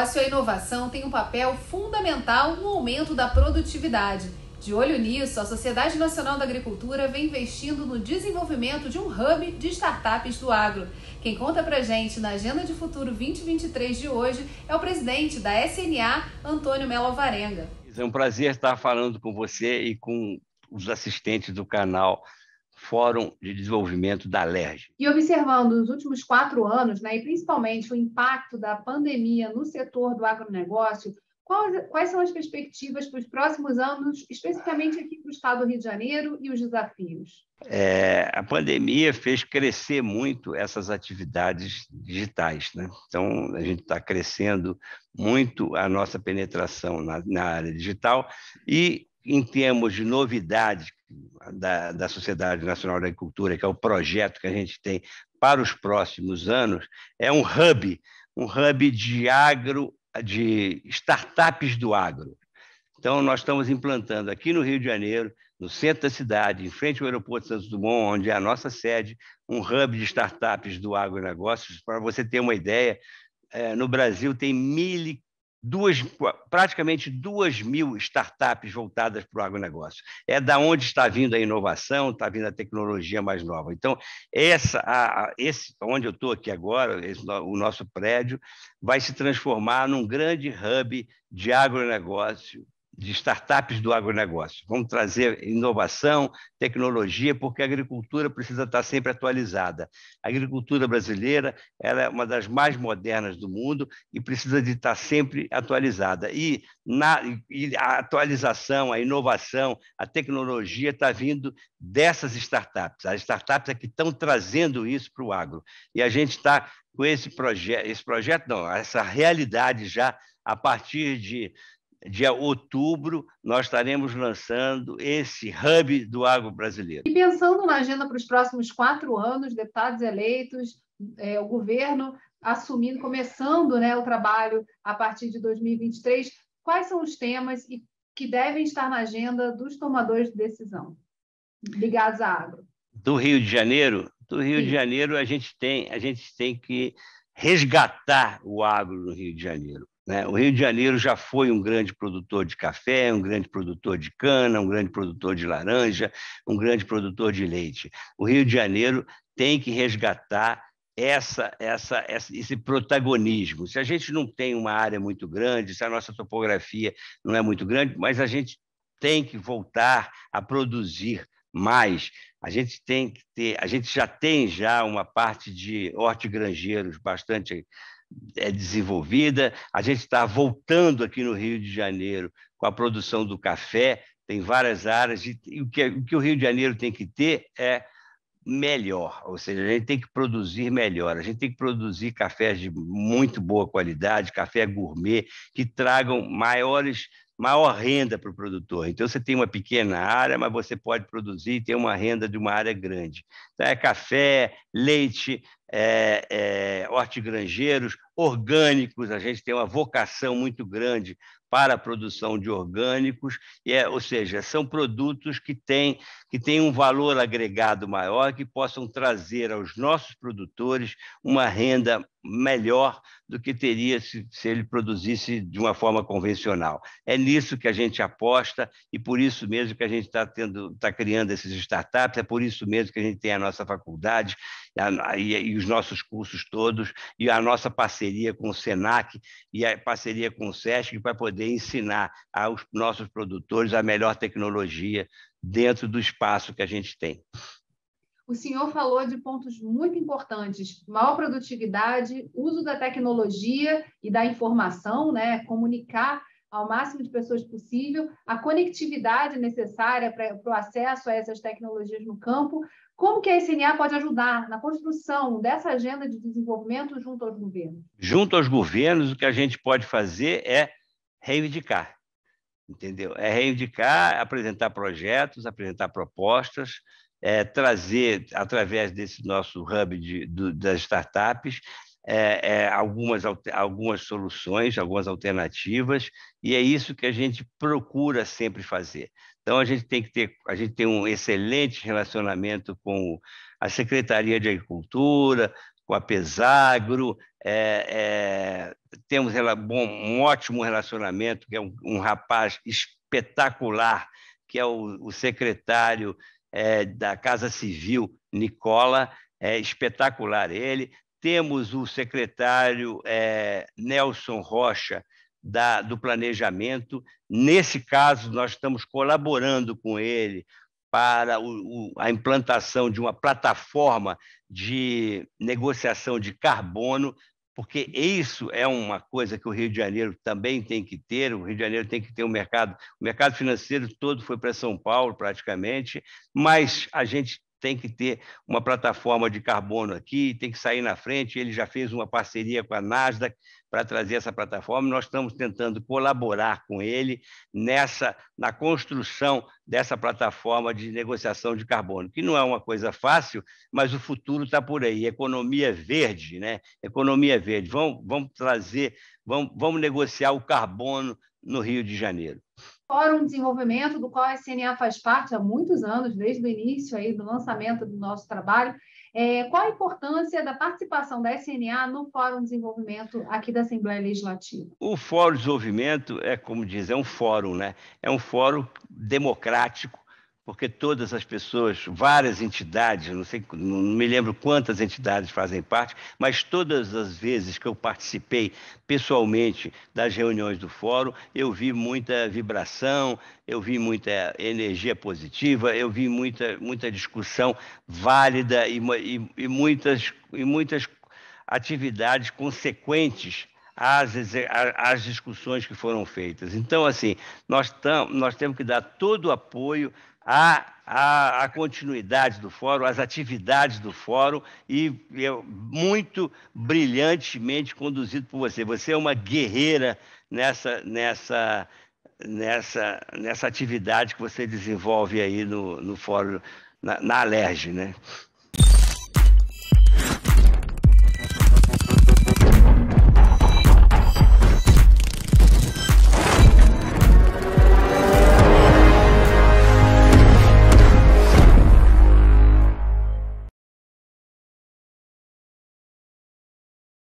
negócio, a inovação tem um papel fundamental no aumento da produtividade. De olho nisso, a Sociedade Nacional da Agricultura vem investindo no desenvolvimento de um hub de startups do agro. Quem conta pra gente na Agenda de Futuro 2023 de hoje é o presidente da SNA, Antônio Melo Varenga. É um prazer estar falando com você e com os assistentes do canal Fórum de Desenvolvimento da LERJ. E observando os últimos quatro anos, né, e principalmente o impacto da pandemia no setor do agronegócio, quais, quais são as perspectivas para os próximos anos, especificamente aqui para o estado do Rio de Janeiro e os desafios? É, a pandemia fez crescer muito essas atividades digitais. Né? Então, a gente está crescendo muito a nossa penetração na, na área digital e em termos de novidades da, da Sociedade Nacional da Agricultura, que é o projeto que a gente tem para os próximos anos, é um hub, um hub de agro, de startups do agro. Então, nós estamos implantando aqui no Rio de Janeiro, no centro da cidade, em frente ao Aeroporto Santos Dumont, onde é a nossa sede, um hub de startups do agronegócios. Para você ter uma ideia, eh, no Brasil tem 1 duas, praticamente duas mil startups voltadas para o agronegócio. É da onde está vindo a inovação, está vindo a tecnologia mais nova. Então, essa, a, esse, onde eu estou aqui agora, esse, o nosso prédio, vai se transformar num grande hub de agronegócio de startups do agronegócio. Vamos trazer inovação, tecnologia, porque a agricultura precisa estar sempre atualizada. A agricultura brasileira ela é uma das mais modernas do mundo e precisa de estar sempre atualizada. E, na, e a atualização, a inovação, a tecnologia está vindo dessas startups. As startups é que estão trazendo isso para o agro. E a gente está com esse projeto, esse projeto não, essa realidade já a partir de Dia outubro, nós estaremos lançando esse hub do agro brasileiro. E pensando na agenda para os próximos quatro anos, deputados eleitos, é, o governo assumindo, começando né, o trabalho a partir de 2023, quais são os temas que devem estar na agenda dos tomadores de decisão ligados à agro? Do Rio de Janeiro, do Rio Sim. de Janeiro a gente tem, a gente tem que resgatar o agro no Rio de Janeiro. Né? O Rio de Janeiro já foi um grande produtor de café, um grande produtor de cana, um grande produtor de laranja, um grande produtor de leite. O Rio de Janeiro tem que resgatar essa, essa, esse protagonismo. Se a gente não tem uma área muito grande, se a nossa topografia não é muito grande, mas a gente tem que voltar a produzir mais a gente tem que ter, a gente já tem já uma parte de hortigranjeiros bastante é, desenvolvida. A gente está voltando aqui no Rio de Janeiro com a produção do café, tem várias áreas, e, e o, que, o que o Rio de Janeiro tem que ter é melhor, ou seja, a gente tem que produzir melhor, a gente tem que produzir cafés de muito boa qualidade, café gourmet, que tragam maiores maior renda para o produtor. Então, você tem uma pequena área, mas você pode produzir e ter uma renda de uma área grande. Então, é café, leite, é, é, hortigranjeiros, orgânicos, a gente tem uma vocação muito grande para a produção de orgânicos, é, ou seja, são produtos que têm, que têm um valor agregado maior, que possam trazer aos nossos produtores uma renda melhor do que teria se, se ele produzisse de uma forma convencional. É nisso que a gente aposta e por isso mesmo que a gente está tá criando essas startups, é por isso mesmo que a gente tem a nossa faculdade e, os nossos cursos todos, e a nossa parceria com o SENAC e a parceria com o SESC para poder ensinar aos nossos produtores a melhor tecnologia dentro do espaço que a gente tem. O senhor falou de pontos muito importantes: maior produtividade, uso da tecnologia e da informação, né? comunicar ao máximo de pessoas possível, a conectividade necessária para o acesso a essas tecnologias no campo. Como que a SNA pode ajudar na construção dessa agenda de desenvolvimento junto aos governos? Junto aos governos, o que a gente pode fazer é reivindicar, entendeu? É reivindicar, apresentar projetos, apresentar propostas, é, trazer, através desse nosso hub de, do, das startups, é, é, algumas, algumas soluções, algumas alternativas, e é isso que a gente procura sempre fazer. Então, a gente tem que ter, a gente tem um excelente relacionamento com a Secretaria de Agricultura, com a Pesagro, é, temos bom, um ótimo relacionamento, que é um, um rapaz espetacular, que é o, o secretário da Casa Civil, Nicola, é espetacular ele temos o secretário é, Nelson Rocha, da, do Planejamento. Nesse caso, nós estamos colaborando com ele para o, o, a implantação de uma plataforma de negociação de carbono, porque isso é uma coisa que o Rio de Janeiro também tem que ter. O Rio de Janeiro tem que ter um mercado. O mercado financeiro todo foi para São Paulo, praticamente, mas a gente tem que ter uma plataforma de carbono aqui, tem que sair na frente. Ele já fez uma parceria com a Nasdaq para trazer essa plataforma. Nós estamos tentando colaborar com ele nessa na construção dessa plataforma de negociação de carbono, que não é uma coisa fácil, mas o futuro está por aí. Economia verde, né? Economia verde. Vamos, vamos trazer, vamos, vamos negociar o carbono no Rio de Janeiro. Fórum de Desenvolvimento, do qual a SNA faz parte há muitos anos, desde o início aí do lançamento do nosso trabalho. É, qual a importância da participação da SNA no Fórum de Desenvolvimento aqui da Assembleia Legislativa? O Fórum de Desenvolvimento é, como diz, é um fórum, né? É um fórum democrático porque todas as pessoas, várias entidades, não sei, não me lembro quantas entidades fazem parte, mas todas as vezes que eu participei pessoalmente das reuniões do fórum, eu vi muita vibração, eu vi muita energia positiva, eu vi muita, muita discussão válida e, e, e muitas, e muitas atividades consequentes às, às, discussões que foram feitas. Então, assim, nós, tam, nós temos que dar todo o apoio a, a, a continuidade do fórum, as atividades do fórum e é muito brilhantemente conduzido por você. Você é uma guerreira nessa, nessa, nessa, nessa atividade que você desenvolve aí no, no fórum, na, na Alerj, né?